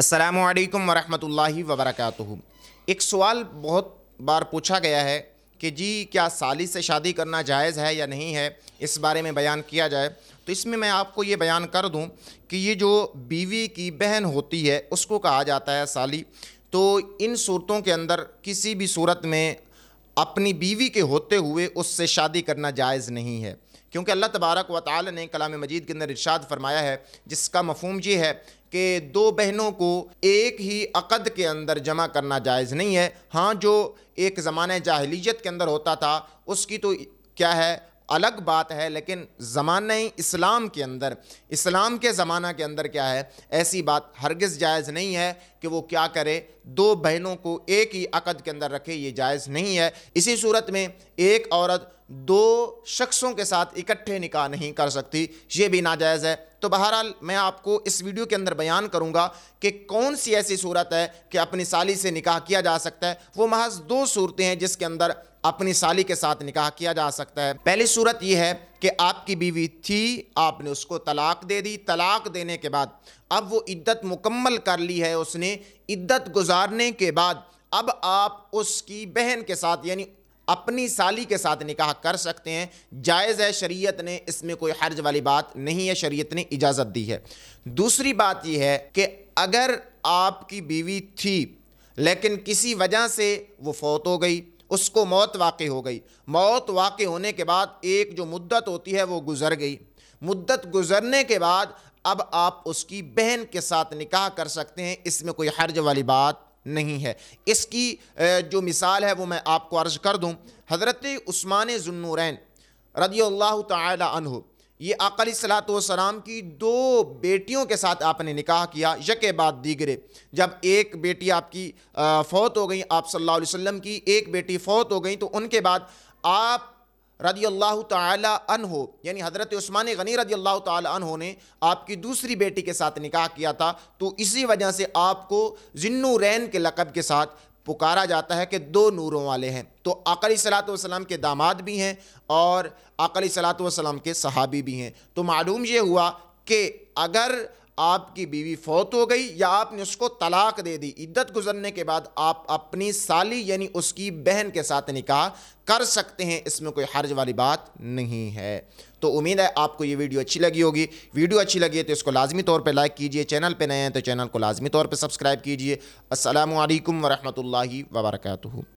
असलकम वरहमल वबरक एक सवाल बहुत बार पूछा गया है कि जी क्या साली से शादी करना जायज़ है या नहीं है इस बारे में बयान किया जाए तो इसमें मैं आपको ये बयान कर दूं कि ये जो बीवी की बहन होती है उसको कहा जाता है साली तो इन सूरतों के अंदर किसी भी सूरत में अपनी बीवी के होते हुए उससे शादी करना जायज़ नहीं है क्योंकि अल्लाह तबारक व ताल ने कलाम मजीद के अंदर इर्शाद फरमाया है जिसका मफहम ये है कि दो बहनों को एक ही अक़द के अंदर जमा करना जायज़ नहीं है हाँ जो एक ज़माना जाहलीत के अंदर होता था उसकी तो क्या है अलग बात है लेकिन जमाने इस्लाम के अंदर इस्लाम के ज़माना के अंदर क्या है ऐसी बात हरगिज़ जायज़ नहीं है कि वो क्या करे दो बहनों को एक ही अकद के अंदर रखे ये जायज़ नहीं है इसी सूरत में एक औरत दो शख्सों के साथ इकट्ठे निकाह नहीं कर सकती ये भी नाजायज़ है तो बहरहाल मैं आपको इस वीडियो के अंदर बयान करूंगा कि कौन सी ऐसी सूरत है कि अपनी साली से निकाह किया जा सकता है वो महज दो सूरतें हैं जिसके अंदर अपनी साली के साथ निकाह किया जा सकता है पहली सूरत यह है कि आपकी बीवी थी आपने उसको तलाक दे दी तलाक देने के बाद अब वो इद्दत मुकम्मल कर ली है उसने इद्दत गुजारने के बाद अब आप उसकी बहन के साथ यानी अपनी साली के साथ निकाह कर सकते हैं जायज़ है शरीयत ने इसमें कोई हर्ज वाली बात नहीं है शरीयत ने इजाज़त दी है दूसरी बात यह है कि अगर आपकी बीवी थी लेकिन किसी वजह से वो फौत हो गई उसको मौत वाक़ हो गई मौत वाक़ होने के बाद एक जो मुद्दत होती है वो गुज़र गई मुद्दत गुज़रने के बाद अब आप उसकी बहन के साथ निकाह कर सकते हैं इसमें कोई हर्ज वाली बात नहीं है इसकी जो मिसाल है वो मैं आपको अर्ज़ कर दूँ हज़रत उस्मान जुन्नूरैन रदी अल्लाह तहु ये अकल सलाम की दो बेटियों के साथ आपने निकाह किया यक बाद दीगरे जब एक बेटी आपकी फ़ौत हो गई आप सल्लल्लाहु अलैहि वसल्लम की एक बेटी फ़ौत हो गई तो उनके बाद आप रदी अल्लाह तन हो यानी हज़रत ओस्मान गनी रदी अल्लाह तन हो ने आपकी दूसरी बेटी के साथ निकाह किया था तो इसी वजह से आपको रैन के लकब के साथ पुकारा जाता है कि दो नूरों वाले हैं तो अकली सलात वसलाम के दामाद भी हैं और अकली सलात के सहाबी भी हैं तो मालूम ये हुआ कि अगर आपकी बीवी फौत हो गई या आपने उसको तलाक दे दी इद्दत गुजरने के बाद आप अपनी साली यानी उसकी बहन के साथ निकाह कर सकते हैं इसमें कोई हर्ज वाली बात नहीं है तो उम्मीद है आपको ये वीडियो अच्छी लगी होगी वीडियो अच्छी लगी है तो इसको लाजमी तौर पर लाइक कीजिए चैनल पर नए हैं तो चैनल को लाजमी तौर पर सब्सक्राइब कीजिए असल वरहमल वर्का